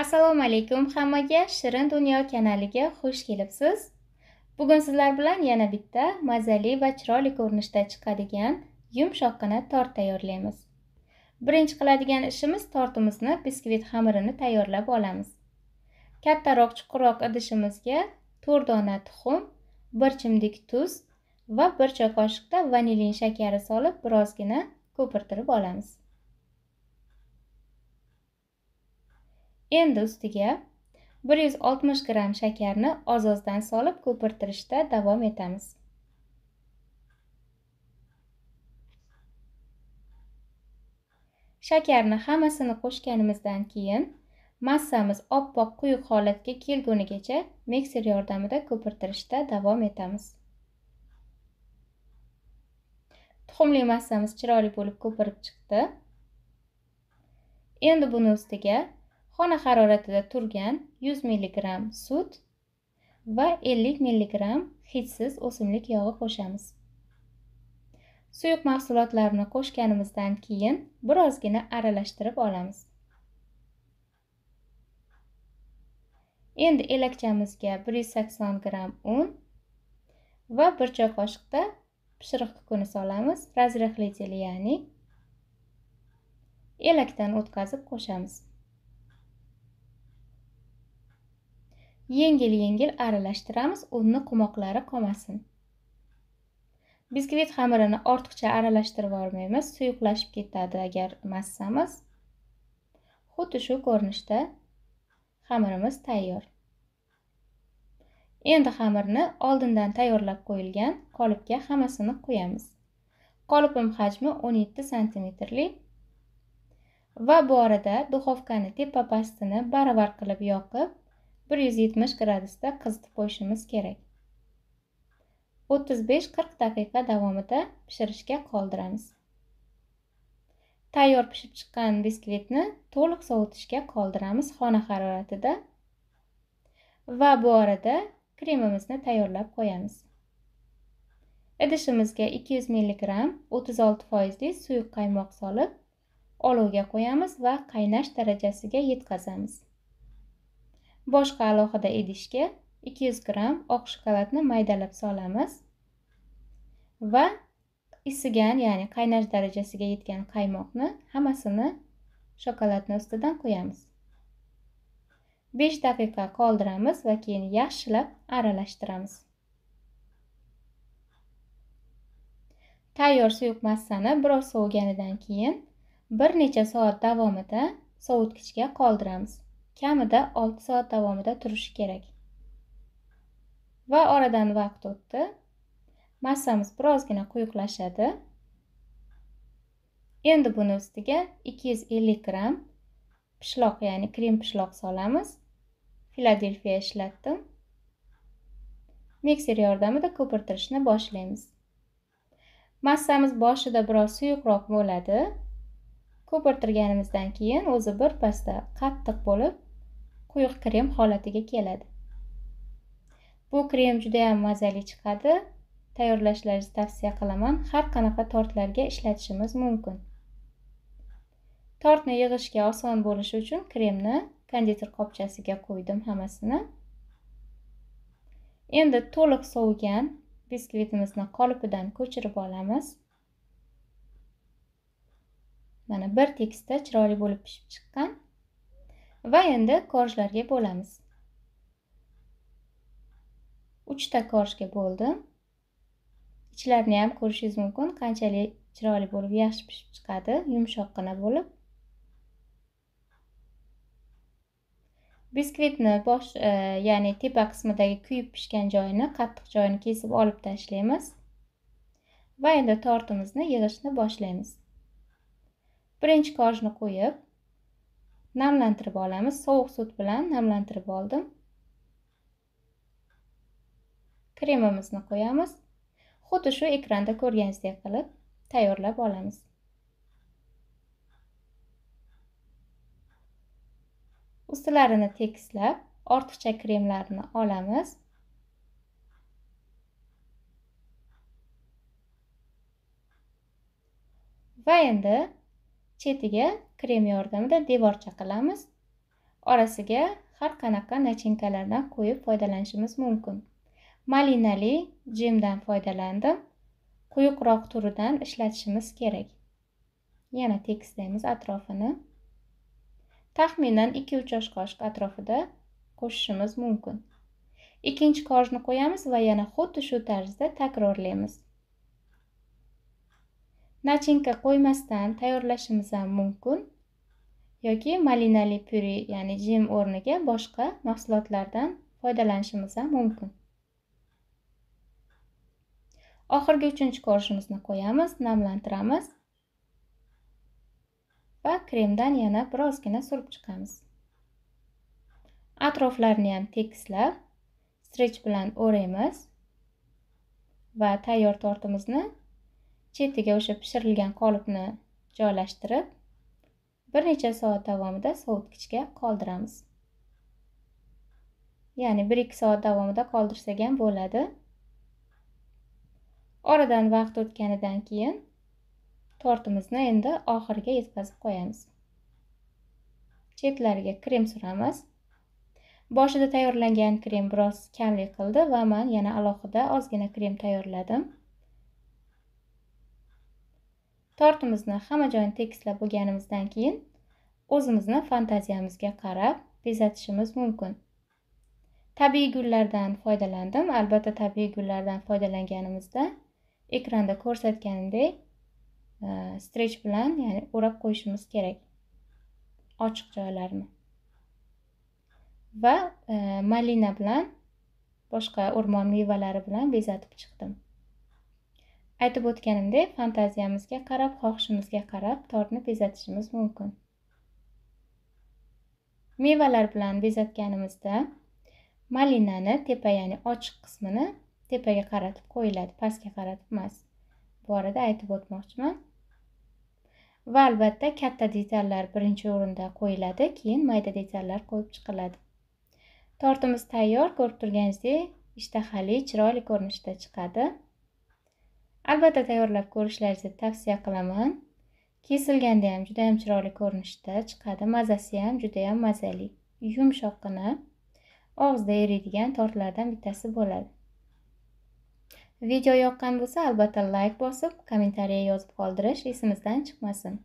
assalomu alaykum hammaga shirin dunyo kanaliga xush kelibsiz bugun sizlar bilan yana bitta mazali va chiroyli ko'rinishda chiqadigan yumshoqqina tort tayyorlaymiz birinchi qiladigan ishimiz tortimizni biskvit xamirini tayyorlab olamiz kattaroq chuqurroq idishimizga to'rt dona tuxum bir chimdik tuz va bir choy qoshiqda vanilin shakari solib birozgina ko'pirtirib olamiz endi ustiga 160 gram shakarni oz ozdan solib ko'pirtirishda davom etamiz shakarni hammasini qo'shganimizdan keyin massamiz oppoq quyuq holatga kelgunigacha mikser yordamida ko'pirtirishda davom etamiz tuxumli massamiz chiroyli bo'lib ko'pirib chiqdi endi buni ustiga xona haroratida turgan 100 mg sut va 50 mg hidsiz o'simlik yog'i qo'shamiz. Suyuq mahsulotlarni qo'shganimizdan keyin birozgina aralashtirib olamiz. Endi elakchamizga 180 g un va 1 choy qoshiqda pishiriq kukuni solamiz. razrihlitel, ya'ni elakdan o'tkazib qo'shamiz. yengil yengil aralashtiramiz unni qumoqlari qolmasin biskvit xamirini ortiqcha aralashtirib yubormaymiz suyuqlashib ketadi agar massamiz xuddi shu ko'rinishda xamirimiz tayyor endi xamirni oldindan tayyorlab qo'yilgan qolipga hammasini qo'yamiz qolipim hajmi 17 santimetrli va bu orada duxovkani tepa pastini baravar qilib yoqib 170 gradusda qizitib qo'yishimiz kerak 35-40 daqiqa davomida pishirishga qoldiramiz tayyor pishib chiqqan biskvitni to'liq sovutishga qoldiramiz xona haroratida va bu arada kremimizni tayyorlab qo'yamiz idishimizga 200 ml 36 foizli suyuq qaymoq solib olovga qo'yamiz va qaynash darajasiga yetkazamiz boshqa alohida idishga 200 g oq shokoladni maydalab solamiz va isigan ya'ni qaynash darajasiga yetgan qaymoqni hammasini shokoladni ustidan qo'yamiz 5 daqiqa qoldiramiz va keyin yaxshilab aralashtiramiz tayyor suyuq massani biroz soviganidan keyin bir necha soat davomida sovutgichga qoldiramiz kamida 6 soat davomida turishi kerak va oradan vaqt o'tdi massamiz birozgina quyuqlashadi endi buni ustiga 250 g pishloq ya'ni krem pishloq solamiz filadelfiya ishlatdim mikser yordamida ko'pirtirishni boshlaymiz massamiz boshida biroz suyuqroq bo'ladi ko'pirtirganimizdan keyin o'zi bir pasta qattiq bo'lib quyuq krem holatiga keladi bu krem juda ham mazali chiqadi Tayyorlashlaringiz tavsiya qilaman har qanaqa tortlarga ishlatishimiz mumkin tortni yig'ishga oson bo'lishi uchun kremni konditer qopchasiga qo'ydim hammasini endi to'liq sovigan biskvitimizni qolipidan ko'chirib olamiz mana bir tekisda chiroyli bo'lib pishib chiqqan va endi korjlarga bo'lamiz uchta korjga bo'ldim ichlarini ham ko'rishingiz mumkin qanchalik chiroyli bo'lib yaxshi pishib chiqadi yumshoqqina bo'lib biskvitni bosh e, ya'ni tepa qismidagi kuyib pishgan joyini qattiq joyini kesib olib tashlaymiz va endi tortimizni yig'ishni boshlaymiz birinchi korjni qo'yib namlantirib olamiz sovuq sut bilan namlantirib oldim kremimizni qo'yamiz xuddi shu ekranda ko'rganingizdek qilib tayyorlab olamiz ustilarini tekislab ortiqcha kremlarni olamiz va endi chetiga krem yordamida devorcha qilamiz orasiga har qanaqa nachinkalardan qo'yib foydalanishimiz mumkin malinali jemdan foydalandim quyuqroq turidan ishlatishimiz kerak yana tekislaymiz atrofini taxminan 2-3 osh qoshiq atrofida qo'shishimiz mumkin ikkinchi qoshiqni qo'yamiz va yana xuddi shu tarzda takrorlaymiz nachinka qo'ymasdan tayyorlashimiz ham mumkin yoki malinali pyure ya'ni jim o'rniga boshqa mahsulotlardan foydalanishimiz ham mumkin oxirgi uchinchi korishimizni qo'yamiz namlantiramiz va kremdan yana birozgina surib chiqamiz atroflarini ham tekislab strech bilan o'raymiz va tayyor tortimizni chetiga o'sha pishirilgan qolipni joylashtirib bir necha soat davomida sovutgichga qoldiramiz ya'ni bir ikki soat davomida qoldirsak ham bo'ladi oradan vaqt o'tganidan keyin tortimizni endi oxiriga yetkazib qo'yamiz chetlariga krem suramiz boshida tayyorlangan krem biroz kamlik qildi va man yana alohida ozgina krem tayyorladim tortimizni hamma joyini tekislab bo'lganimizdan keyin o'zimizni fantaziyamizga qarab bezatishimiz mumkin tabiiy gullardan foydalandim albatta tabiiy gullardan foydalanganimizda ekranda ko'rsatganimdek e, strech bilan ya'ni o'rab qo'yishimiz kerak ochiq joylarni va e, malina bilan boshqa o'rmon mevalari bilan bezatib chiqdim aytib o'tganimdek fantaziyamizga qarab xohishimizga qarab tortni bezatishimiz mumkin mevalar bilan bezatganimizda malinani tepa ya'ni ochiq qismini tepaga qaratib qo'yiladi pastga qaratib emas bu orada aytib o'tmoqchiman va albatta katta detallar birinchi o'rinda qo'yiladi keyin mayda detallar qo'yib chiqiladi tortimiz tayyor ko'rib turganingizdek ishtahali chiroyli ko'rinishda chiqadi albatta tayyorlab ko'rishlaringizni tavsiya qilaman kesilganda ham juda ham chiroyli ko'rinishda chiqadi mazasi ham juda ham mazali yumshoqqina og'izda eriydigan tortlardan bittasi bo'ladi video yoqqan bo'lsa albatta like bosib kommentariya yozib qoldirish esimizdan chiqmasin